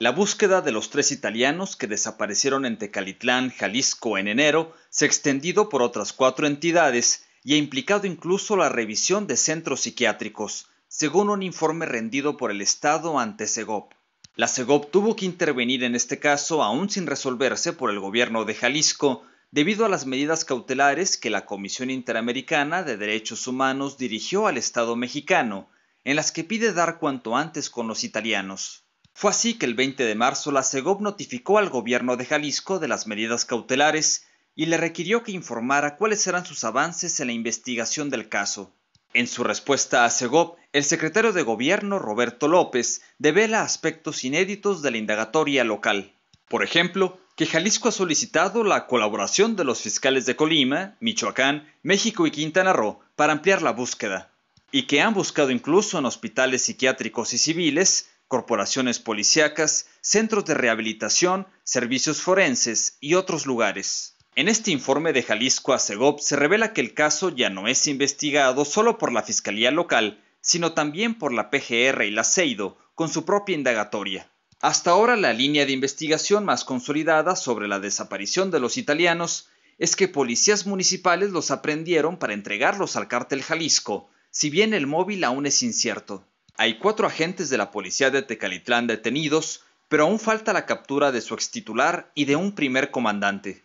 La búsqueda de los tres italianos que desaparecieron en Tecalitlán, Jalisco, en enero, se ha extendido por otras cuatro entidades y ha implicado incluso la revisión de centros psiquiátricos, según un informe rendido por el Estado ante Segop. La Segop tuvo que intervenir en este caso aún sin resolverse por el gobierno de Jalisco, debido a las medidas cautelares que la Comisión Interamericana de Derechos Humanos dirigió al Estado mexicano, en las que pide dar cuanto antes con los italianos. Fue así que el 20 de marzo la CEGOP notificó al gobierno de Jalisco de las medidas cautelares y le requirió que informara cuáles eran sus avances en la investigación del caso. En su respuesta a CEGOP, el secretario de Gobierno Roberto López devela aspectos inéditos de la indagatoria local. Por ejemplo, que Jalisco ha solicitado la colaboración de los fiscales de Colima, Michoacán, México y Quintana Roo para ampliar la búsqueda, y que han buscado incluso en hospitales psiquiátricos y civiles corporaciones policíacas, centros de rehabilitación, servicios forenses y otros lugares. En este informe de Jalisco a Segob se revela que el caso ya no es investigado solo por la Fiscalía Local, sino también por la PGR y la CEIDO, con su propia indagatoria. Hasta ahora la línea de investigación más consolidada sobre la desaparición de los italianos es que policías municipales los aprendieron para entregarlos al cártel Jalisco, si bien el móvil aún es incierto. Hay cuatro agentes de la policía de Tecalitlán detenidos, pero aún falta la captura de su extitular y de un primer comandante.